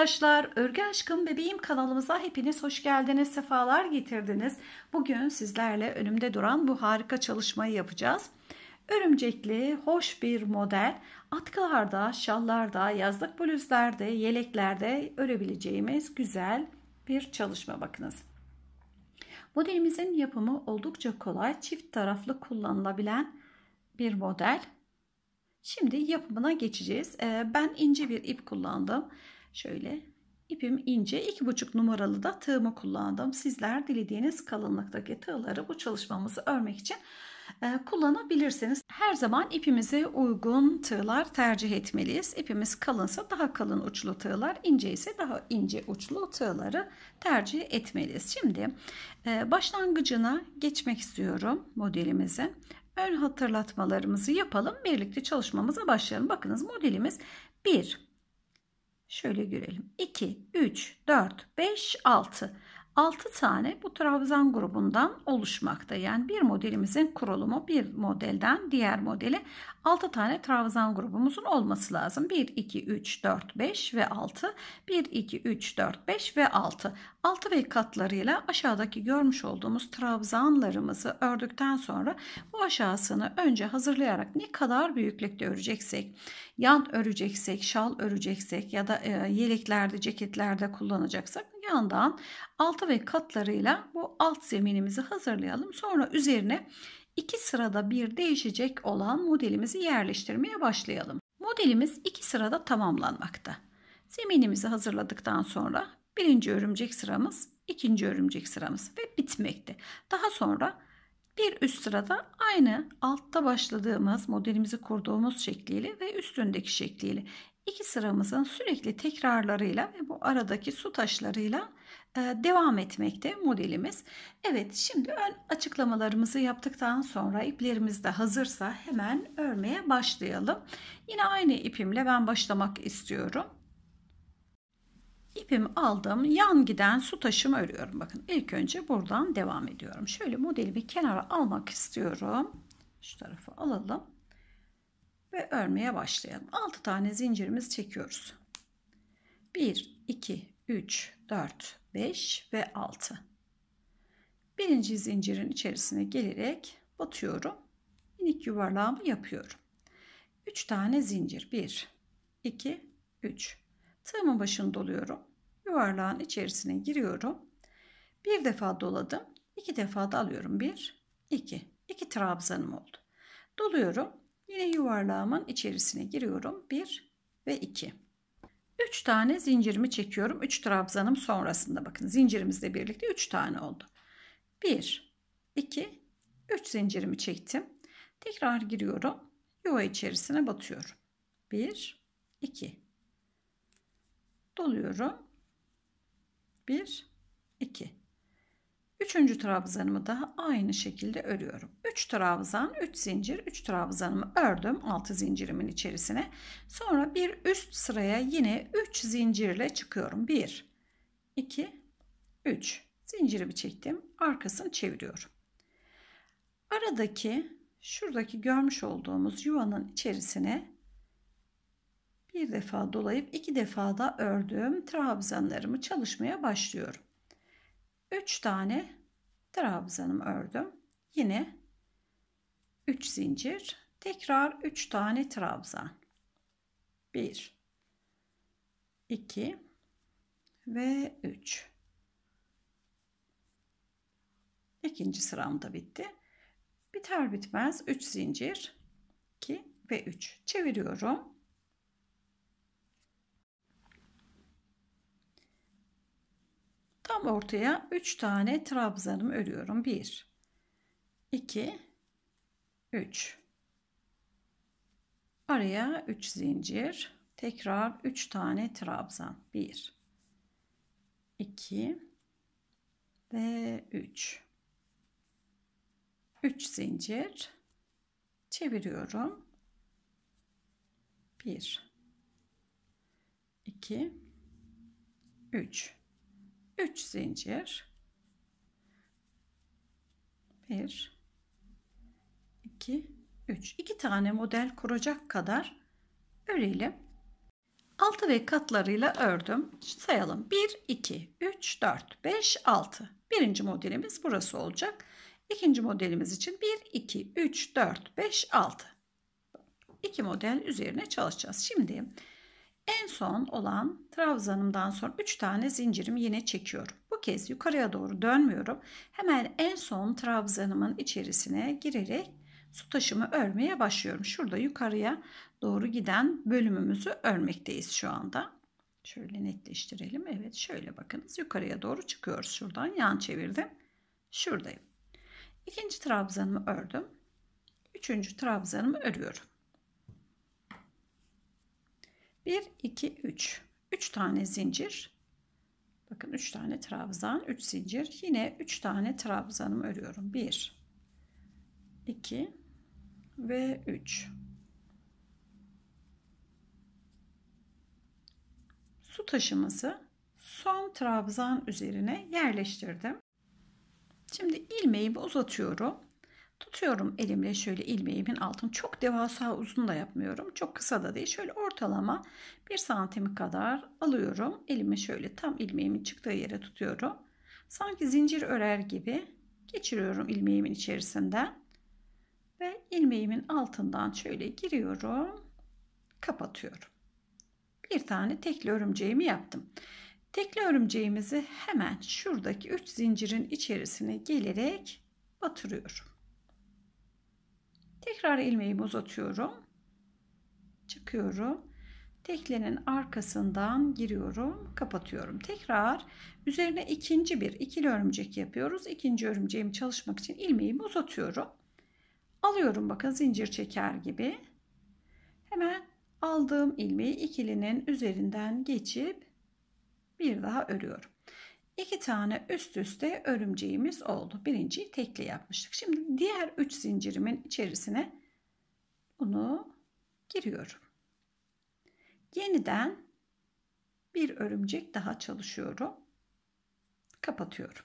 arkadaşlar, Örgü Aşkım Bebeğim kanalımıza hepiniz hoş geldiniz, sefalar getirdiniz. Bugün sizlerle önümde duran bu harika çalışmayı yapacağız. Örümcekli, hoş bir model, atkılarda, şallarda, yazlık bluzlarda, yeleklerde örebileceğimiz güzel bir çalışma bakınız. Modelimizin yapımı oldukça kolay, çift taraflı kullanılabilen bir model. Şimdi yapımına geçeceğiz. Ee, ben ince bir ip kullandım. Şöyle ipim ince iki buçuk numaralı da tığımı kullandım. Sizler dilediğiniz kalınlıktaki tığları bu çalışmamızı örmek için e, kullanabilirsiniz. Her zaman ipimize uygun tığlar tercih etmeliyiz. İpimiz kalınsa daha kalın uçlu tığlar, ince ise daha ince uçlu tığları tercih etmeliyiz. Şimdi e, başlangıcına geçmek istiyorum modelimizin. Ön hatırlatmalarımızı yapalım. Birlikte çalışmamıza başlayalım. Bakınız modelimiz 1 Şöyle görelim. 2, 3, 4, 5, 6. 6 tane bu trabzan grubundan oluşmakta. Yani bir modelimizin kurulumu bir modelden diğer modele 6 tane trabzan grubumuzun olması lazım. 1, 2, 3, 4, 5 ve 6. 1, 2, 3, 4, 5 ve 6. Altı ve katlarıyla aşağıdaki görmüş olduğumuz trabzanlarımızı ördükten sonra bu aşağısını önce hazırlayarak ne kadar büyüklükte öreceksek, yan öreceksek, şal öreceksek ya da e, yeleklerde, ceketlerde kullanacaksak yandan altı ve katlarıyla bu alt zeminimizi hazırlayalım. Sonra üzerine iki sırada bir değişecek olan modelimizi yerleştirmeye başlayalım. Modelimiz iki sırada tamamlanmakta. Zeminimizi hazırladıktan sonra Birinci örümcek sıramız, ikinci örümcek sıramız ve bitmekte. Daha sonra bir üst sırada aynı altta başladığımız modelimizi kurduğumuz şekliyle ve üstündeki şekliyle iki sıramızın sürekli tekrarlarıyla ve bu aradaki su taşlarıyla e, devam etmekte modelimiz. Evet şimdi ön açıklamalarımızı yaptıktan sonra iplerimiz de hazırsa hemen örmeye başlayalım. Yine aynı ipimle ben başlamak istiyorum. İpimi aldım. Yan giden su taşımı örüyorum. Bakın ilk önce buradan devam ediyorum. Şöyle modelimi kenara almak istiyorum. Şu tarafı alalım. Ve örmeye başlayalım. 6 tane zincirimiz çekiyoruz. 1, 2, 3, 4, 5 ve 6. Birinci zincirin içerisine gelerek batıyorum. Minik yuvarlağımı yapıyorum. 3 tane zincir. 1, 2, 3. Tığımın başını doluyorum. Yuvarlağın içerisine giriyorum. Bir defa doladım. iki defa da alıyorum. Bir, iki. İki trabzanım oldu. Doluyorum. Yine yuvarlağımın içerisine giriyorum. Bir ve iki. Üç tane zincirimi çekiyorum. Üç trabzanım sonrasında bakın zincirimizle birlikte üç tane oldu. Bir, iki, üç zincirimi çektim. Tekrar giriyorum. Yuva içerisine batıyorum. Bir, iki doluyorum. 1 2 Üçüncü trabzanımı daha aynı şekilde örüyorum. 3 trabzan, 3 zincir, 3 trabzanımı ördüm 6 zincirimin içerisine. Sonra bir üst sıraya yine 3 zincirle çıkıyorum. 1 2 3 Zincirimi çektim. Arkasını çeviriyorum. Aradaki şuradaki görmüş olduğumuz yuvanın içerisine bir defa dolayıp iki defa da ördüğüm trabzanlarımı çalışmaya başlıyorum. 3 tane trabzanım ördüm. Yine 3 zincir. Tekrar 3 tane trabzan. 1 2 ve 3. İkinci sıram da bitti. Biter bitmez 3 zincir 2 ve 3 çeviriyorum. Tam ortaya 3 tane trabzanım örüyorum. 1 2 3 Araya 3 zincir. Tekrar 3 tane trabzan. 1 2 ve 3 3 zincir çeviriyorum. 1 2 3 3 zincir 1 2 3 2 tane model kuracak kadar örelim. Altı ve katlarıyla ördüm. Sayalım. 1 2 3 4 5 6. Birinci modelimiz burası olacak. İkinci modelimiz için 1 2 3 4 5 6. İki model üzerine çalışacağız. Şimdi en son olan trabzanımdan sonra 3 tane zincirimi yine çekiyorum. Bu kez yukarıya doğru dönmüyorum. Hemen en son trabzanımın içerisine girerek su taşımı örmeye başlıyorum. Şurada yukarıya doğru giden bölümümüzü örmekteyiz şu anda. Şöyle netleştirelim. Evet şöyle bakınız yukarıya doğru çıkıyoruz şuradan. Yan çevirdim. Şuradayım. İkinci trabzanımı ördüm. Üçüncü trabzanımı örüyorum. 1, 2, 3. 3 tane zincir. Bakın 3 tane trabzan, 3 zincir. Yine 3 tane trabzanımı örüyorum. 1, 2 ve 3. Su taşımızı son trabzan üzerine yerleştirdim. Şimdi ilmeği uzatıyorum. Tutuyorum elimle şöyle ilmeğimin altını. Çok devasa uzun da yapmıyorum. Çok kısa da değil. Şöyle ortalama bir santimi kadar alıyorum. Elimi şöyle tam ilmeğimin çıktığı yere tutuyorum. Sanki zincir örer gibi geçiriyorum ilmeğimin içerisinden. Ve ilmeğimin altından şöyle giriyorum. Kapatıyorum. Bir tane tekli örümceğimi yaptım. Tekli örümceğimizi hemen şuradaki 3 zincirin içerisine gelerek batırıyorum. Tekrar ilmeğimi uzatıyorum. Çıkıyorum. Teklenin arkasından giriyorum, kapatıyorum. Tekrar üzerine ikinci bir ikili örümcek yapıyoruz. İkinci örümceğimi çalışmak için ilmeğimi uzatıyorum. Alıyorum bakın zincir çeker gibi. Hemen aldığım ilmeği ikilinin üzerinden geçip bir daha örüyorum iki tane üst üste örümceğimiz oldu. Birinciyi tekli yapmıştık. Şimdi diğer üç zincirimin içerisine bunu giriyorum. Yeniden bir örümcek daha çalışıyorum. Kapatıyorum.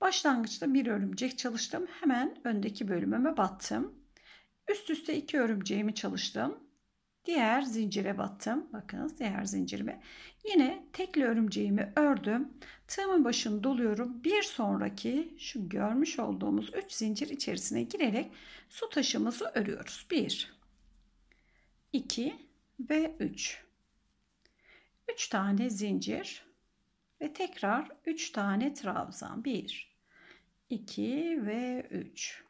Başlangıçta bir örümcek çalıştım. Hemen öndeki bölümüme battım. Üst üste iki örümceğimi çalıştım diğer zincire battım. Bakınız diğer zincirimi. Yine tekli örümceğimi ördüm. Tığımın başını doluyorum. Bir sonraki şu görmüş olduğumuz 3 zincir içerisine girerek su taşımızı örüyoruz. 1 2 ve 3. 3 tane zincir ve tekrar 3 tane trabzan. 1 2 ve 3.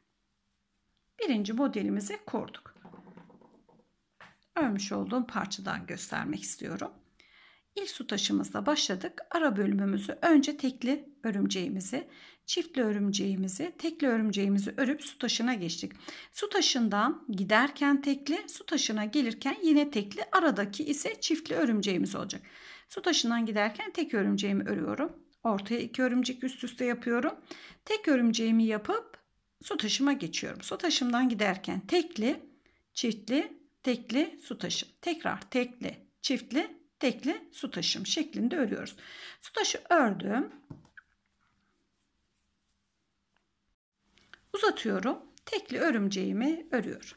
Birinci modelimizi kurduk örmüş olduğum parçadan göstermek istiyorum. İlk su taşımızla başladık. Ara bölümümüzü önce tekli örümceğimizi, çiftli örümceğimizi, tekli örümceğimizi örüp su taşına geçtik. Su taşından giderken tekli, su taşına gelirken yine tekli, aradaki ise çiftli örümceğimiz olacak. Su taşından giderken tek örümceğimi örüyorum. Ortaya iki örümcek üst üste yapıyorum. Tek örümceğimi yapıp su taşıma geçiyorum. Su taşımdan giderken tekli, çiftli, tekli su taşım. Tekrar tekli, çiftli, tekli su taşım şeklinde örüyoruz. Su taşı ördüm. Uzatıyorum. Tekli örümceğimi örüyorum.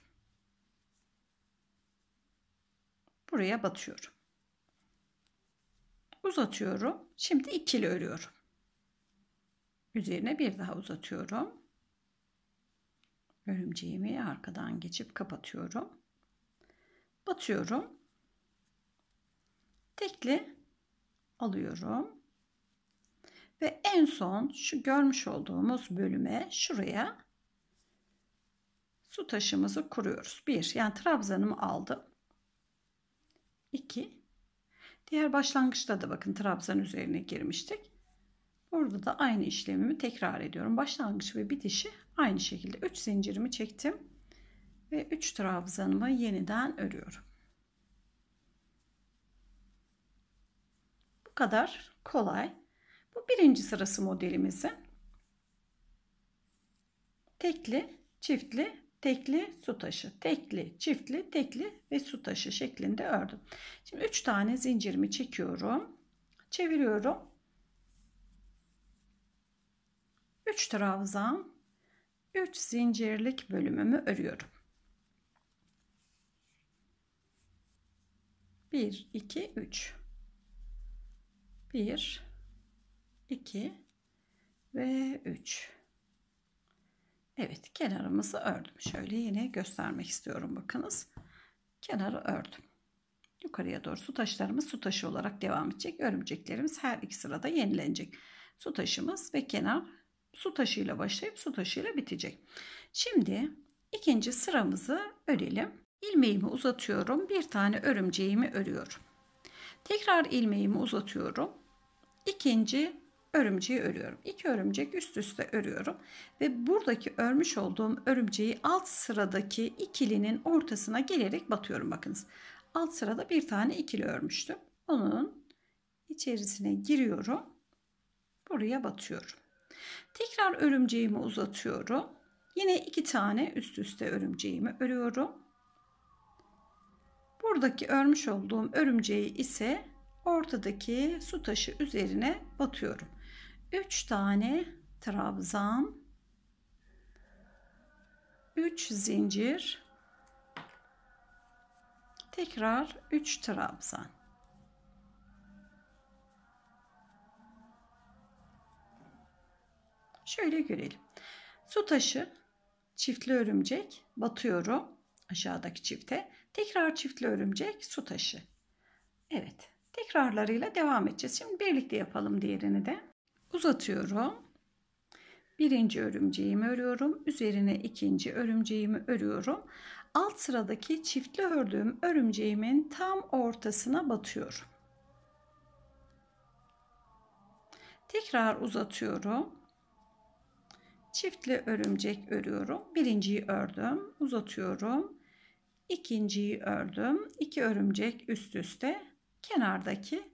Buraya batıyorum. Uzatıyorum. Şimdi ikili örüyorum. Üzerine bir daha uzatıyorum. Örümceğimi arkadan geçip kapatıyorum batıyorum. Tekli alıyorum. Ve en son şu görmüş olduğumuz bölüme şuraya su taşımızı kuruyoruz. Bir, yani trabzanımı aldım. İki, diğer başlangıçta da bakın trabzan üzerine girmiştik. Burada da aynı işlemimi tekrar ediyorum. Başlangıç ve bitişi aynı şekilde Üç zincirimi çektim ve 3 trabzanımı yeniden örüyorum. Bu kadar kolay. Bu birinci sırası modelimizin tekli, çiftli, tekli, su taşı, tekli, çiftli, tekli ve su taşı şeklinde ördüm. Şimdi 3 tane zincirimi çekiyorum. Çeviriyorum. 3 trabzan 3 zincirlik bölümümü örüyorum. 1, 2, 3. 1, 2 ve 3. Evet kenarımızı ördüm. Şöyle yine göstermek istiyorum bakınız. Kenarı ördüm. Yukarıya doğru su taşlarımız su taşı olarak devam edecek. Örümceklerimiz her iki sırada yenilenecek. Su taşımız ve kenar su taşıyla başlayıp su taşıyla bitecek. Şimdi ikinci sıramızı örelim ilmeğimi uzatıyorum. Bir tane örümceğimi örüyorum. Tekrar ilmeğimi uzatıyorum. İkinci örümceği örüyorum. İki örümcek üst üste örüyorum ve buradaki örmüş olduğum örümceği alt sıradaki ikilinin ortasına gelerek batıyorum bakınız. Alt sırada bir tane ikili örmüştüm. Onun içerisine giriyorum. Buraya batıyorum. Tekrar örümceğimi uzatıyorum. Yine iki tane üst üste örümceğimi örüyorum. Buradaki örmüş olduğum örümceği ise ortadaki su taşı üzerine batıyorum. 3 tane trabzan 3 zincir tekrar 3 trabzan Şöyle görelim. Su taşı, çiftli örümcek batıyorum aşağıdaki çifte. Tekrar çiftli örümcek, su taşı. Evet. Tekrarlarıyla devam edeceğiz. Şimdi birlikte yapalım diğerini de. Uzatıyorum. Birinci örümceğimi örüyorum. Üzerine ikinci örümceğimi örüyorum. Alt sıradaki çiftli ördüğüm örümceğimin tam ortasına batıyorum. Tekrar uzatıyorum. Çiftli örümcek örüyorum. Birinciyi ördüm. Uzatıyorum ikinciyi ördüm. 2 örümcek üst üste. Kenardaki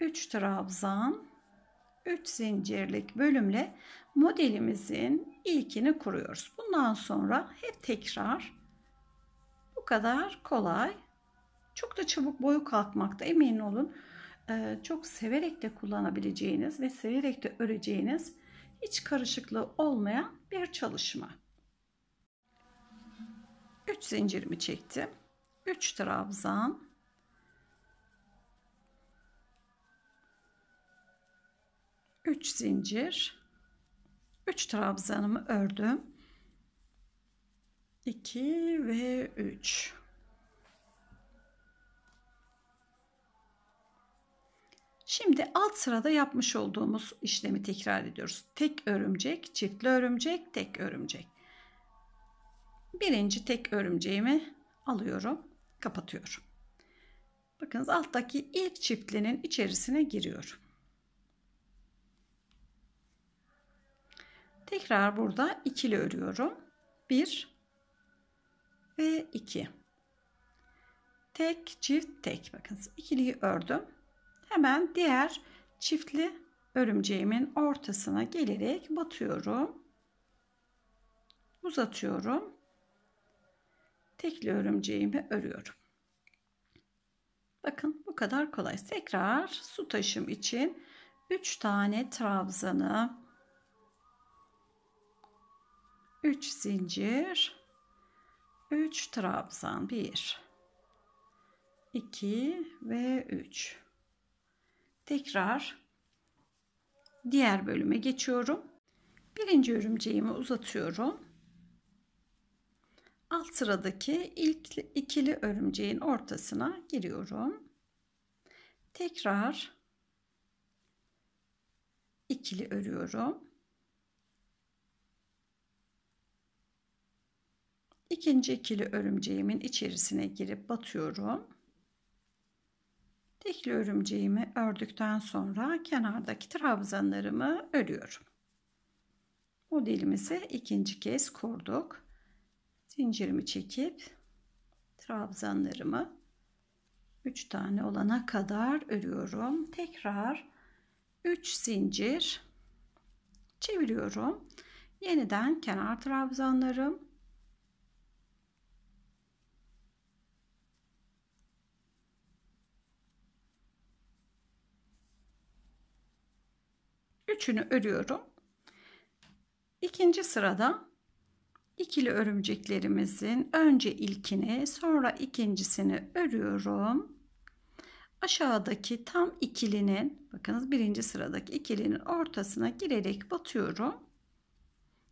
3 trabzan 3 zincirlik bölümle modelimizin ilkini kuruyoruz. Bundan sonra hep tekrar bu kadar kolay. Çok da çabuk boyu kalkmakta emin olun. E, çok severek de kullanabileceğiniz ve severek de öreceğiniz hiç karışıklığı olmayan bir çalışma. 3 zincirimi çektim. 3 trabzan. 3 zincir. 3 trabzanımı ördüm. 2 ve 3. Şimdi alt sırada yapmış olduğumuz işlemi tekrar ediyoruz. Tek örümcek, çiftli örümcek, tek örümcek birinci tek örümceğimi alıyorum kapatıyorum. Bakınız alttaki ilk çiftlinin içerisine giriyorum. Tekrar burada ikili örüyorum. 1 ve 2. Tek, çift, tek. Bakınız ikiliyi ördüm. Hemen diğer çiftli örümceğimin ortasına gelerek batıyorum. Uzatıyorum tekli örümceğimi örüyorum. Bakın bu kadar kolay. Tekrar su taşım için 3 tane trabzanı 3 zincir 3 trabzan 1 2 ve 3 tekrar diğer bölüme geçiyorum birinci örümceğimi uzatıyorum alt sıradaki ilk ikili örümceğin ortasına giriyorum. Tekrar ikili örüyorum. İkinci ikili örümceğimin içerisine girip batıyorum. Tekli örümceğimi ördükten sonra kenardaki trabzanlarımı örüyorum. Modelimizi ikinci kez kurduk zincirimi çekip trabzanlarımı 3 tane olana kadar örüyorum. Tekrar 3 zincir çeviriyorum. Yeniden kenar trabzanlarım üçünü örüyorum. İkinci sırada ikili örümceklerimizin önce ilkini sonra ikincisini örüyorum. Aşağıdaki tam ikilinin bakınız birinci sıradaki ikilinin ortasına girerek batıyorum.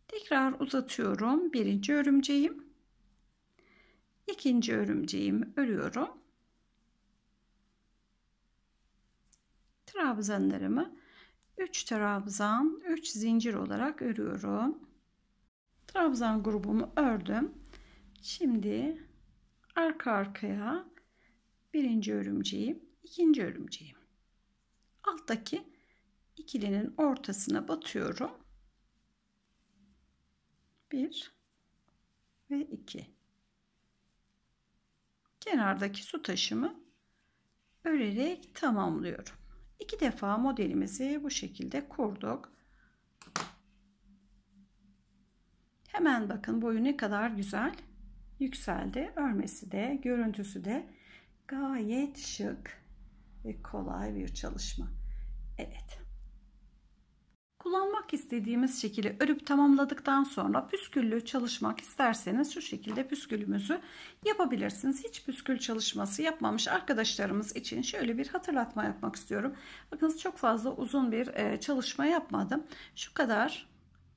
Tekrar uzatıyorum. Birinci örümceğim. İkinci örümceğimi örüyorum. Trabzanlarımı 3 trabzan 3 zincir olarak örüyorum. Trabzan grubumu ördüm. Şimdi arka arkaya birinci örümceğim, ikinci örümceğim. Alttaki ikilinin ortasına batıyorum. 1 ve 2. Kenardaki su taşımı örerek tamamlıyorum. İki defa modelimizi bu şekilde kurduk. Hemen bakın boyu ne kadar güzel yükseldi. Örmesi de görüntüsü de gayet şık ve kolay bir çalışma. Evet. Kullanmak istediğimiz şekilde örüp tamamladıktan sonra püsküllü çalışmak isterseniz şu şekilde püskülümüzü yapabilirsiniz. Hiç püskül çalışması yapmamış arkadaşlarımız için şöyle bir hatırlatma yapmak istiyorum. Bakınız çok fazla uzun bir e, çalışma yapmadım. Şu kadar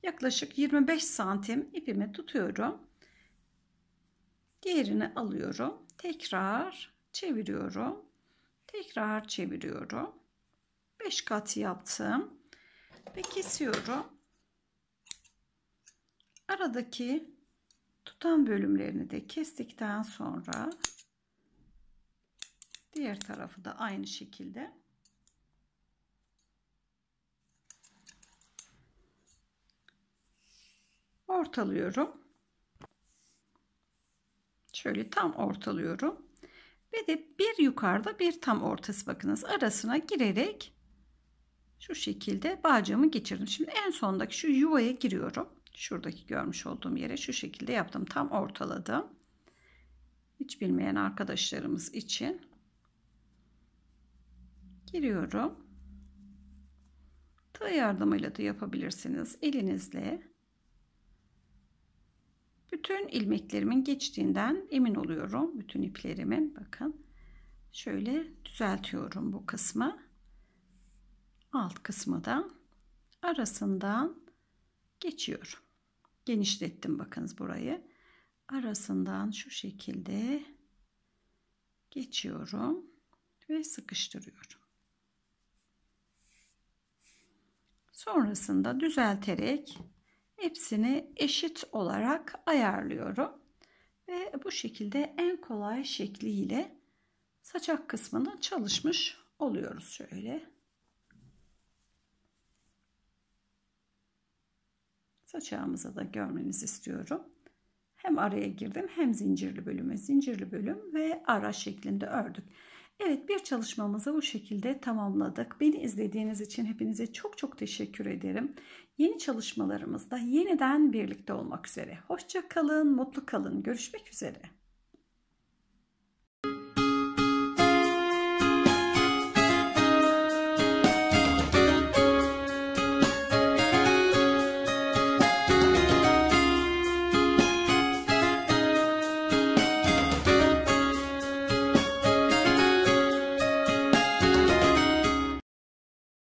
yaklaşık 25 santim ipimi tutuyorum. Diğerini alıyorum. Tekrar çeviriyorum. Tekrar çeviriyorum. 5 kat yaptım. Ve kesiyorum. Aradaki tutan bölümlerini de kestikten sonra diğer tarafı da aynı şekilde ortalıyorum. Şöyle tam ortalıyorum. Ve de bir yukarıda bir tam ortası bakınız. Arasına girerek şu şekilde bağcığımı geçirdim. Şimdi en sondaki şu yuvaya giriyorum. Şuradaki görmüş olduğum yere şu şekilde yaptım. Tam ortaladım. Hiç bilmeyen arkadaşlarımız için. Giriyorum. Tığ yardımıyla da yapabilirsiniz. Elinizle bütün ilmeklerimin geçtiğinden emin oluyorum. Bütün iplerimi bakın. Şöyle düzeltiyorum bu kısmı. Alt kısmı da arasından geçiyorum. Genişlettim bakınız burayı. Arasından şu şekilde geçiyorum ve sıkıştırıyorum. Sonrasında düzelterek Hepsini eşit olarak ayarlıyorum. Ve bu şekilde en kolay şekliyle saçak kısmını çalışmış oluyoruz şöyle. Saçağımıza da görmenizi istiyorum. Hem araya girdim hem zincirli bölüme zincirli bölüm ve ara şeklinde ördük. Evet bir çalışmamızı bu şekilde tamamladık. Beni izlediğiniz için hepinize çok çok teşekkür ederim. Yeni çalışmalarımızda yeniden birlikte olmak üzere. Hoşça kalın, mutlu kalın. Görüşmek üzere.